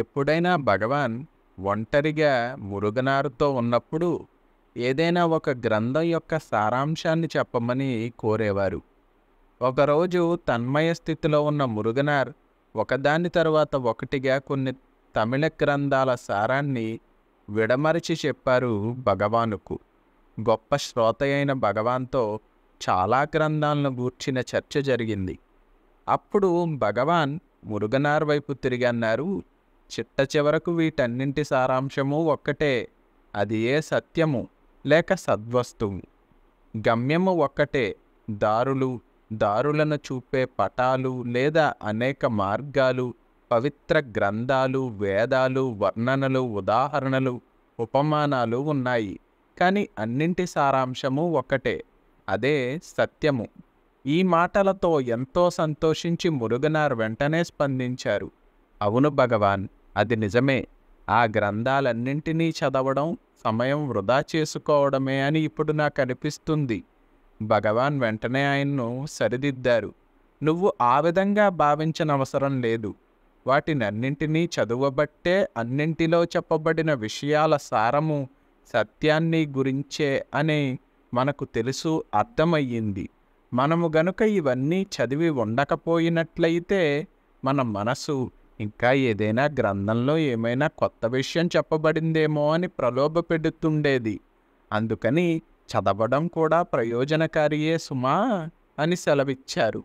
ఎప్పుడైనా భగవాన్ ఒంటరిగా మురుగనారుతో ఉన్నప్పుడు ఏదైనా ఒక గ్రంథం యొక్క సారాంశాన్ని చెప్పమని కోరేవారు ఒకరోజు తన్మయ స్థితిలో ఉన్న మురుగనార్ ఒకదాని తర్వాత ఒకటిగా కొన్ని తమిళ గ్రంథాల సారాన్ని విడమరిచి చెప్పారు భగవానుకు గొప్ప శ్రోత అయిన భగవాన్తో చాలా గ్రంథాలను గూర్చిన చర్చ జరిగింది అప్పుడు భగవాన్ మురుగనార్ వైపు తిరిగి అన్నారు చిట్ట చివరకు వీటన్నింటి సారాంశము ఒక్కటే అది ఏ సత్యము లేక సద్వస్తువు గమ్యము ఒక్కటే దారులు దారులను చూపే పటాలు లేదా అనేక మార్గాలు పవిత్ర గ్రంథాలు వేదాలు వర్ణనలు ఉదాహరణలు ఉపమానాలు ఉన్నాయి కానీ అన్నింటి సారాంశము ఒకటే అదే సత్యము ఈ మాటలతో ఎంతో సంతోషించి మురుగనార్ వెంటనే స్పందించారు అవును భగవాన్ అది నిజమే ఆ గ్రంథాలన్నింటినీ చదవడం సమయం వృధా చేసుకోవడమే అని ఇప్పుడు నాకు అనిపిస్తుంది భగవాన్ వెంటనే ఆయన్ను సరిదిద్దారు నువ్వు ఆ విధంగా భావించనవసరం లేదు వాటినన్నింటినీ చదువబట్టే అన్నింటిలో చెప్పబడిన విషయాల సారము సత్యాన్ని గురించే అని మనకు తెలుసు అర్థమయ్యింది మనము గనుక ఇవన్నీ చదివి ఉండకపోయినట్లయితే మన మనసు ఇంకా ఏదైనా గ్రంథంలో ఏమైనా కొత్త విషయం చెప్పబడిందేమో అని ప్రలోభ పెడుతుండేది అందుకని చదవడం కూడా ప్రయోజనకారియే సుమా అని సెలవిచ్చారు